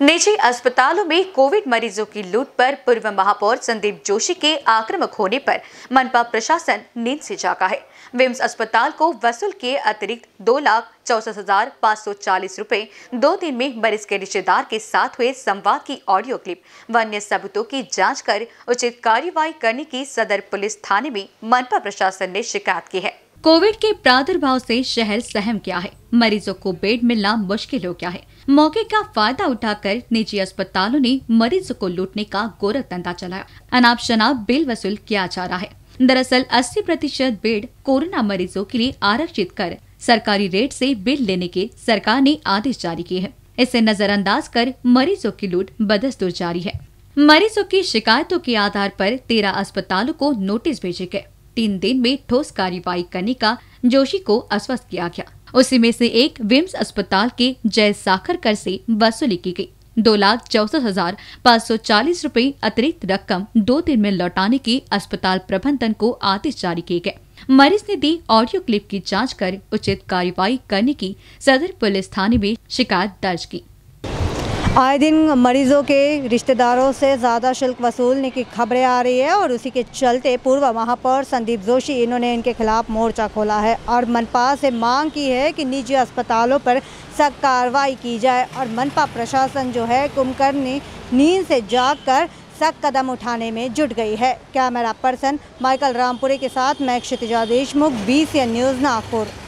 निजी अस्पतालों में कोविड मरीजों की लूट पर पूर्व महापौर संदीप जोशी के आक्रमक होने पर मनपा प्रशासन नींद से जागा है विम्स अस्पताल को वसूल के अतिरिक्त दो लाख चौसठ हजार पाँच सौ चालीस रूपए दो दिन में मरीज के रिश्तेदार के साथ हुए संवाद की ऑडियो क्लिप व अन्य सबूतों की जांच कर उचित कार्यवाही करने की सदर पुलिस थाने में मनपा प्रशासन ने शिकायत की है कोविड के प्रादुर्भाव से शहर सहम गया है मरीजों को बेड मिलना मुश्किल हो गया है मौके का फायदा उठाकर निजी अस्पतालों ने मरीजों को लूटने का गोरख धंधा चलाया अनाप शनाप बिल वसूल किया जा रहा है दरअसल 80 प्रतिशत बेड कोरोना मरीजों के लिए आरक्षित कर सरकारी रेट से बिल लेने के सरकार ने आदेश जारी किए हैं इसे नजरअंदाज कर मरीजों की लूट बदस्तूर जारी है मरीजों की शिकायतों के आधार पर तेरह अस्पतालों को नोटिस भेजे गए तीन दिन में ठोस कार्यवाही करने का जोशी को आश्वस्त किया गया उसी में से एक विम्स अस्पताल के जय साखर कर से वसूली की गई दो लाख चौसठ हजार पाँच सौ चालीस रूपए अतिरिक्त रकम दो दिन में लौटाने के अस्पताल प्रबंधन को आदेश जारी किए गए मरीज ने दी ऑडियो क्लिप की जांच कर उचित कार्रवाई करने की सदर पुलिस थाने में शिकायत दर्ज की आए दिन मरीजों के रिश्तेदारों से ज़्यादा शुल्क वसूलने की खबरें आ रही है और उसी के चलते पूर्व महापौर संदीप जोशी इन्होंने इनके खिलाफ मोर्चा खोला है और मनपा से मांग की है कि निजी अस्पतालों पर सख्त कार्रवाई की जाए और मनपा प्रशासन जो है कुमकर्ण नींद से जाग कर सख्त कदम उठाने में जुट गई है कैमरा पर्सन माइकल रामपुरे के साथ मैं क्षितिजा देशमुख बी न्यूज़ नागपुर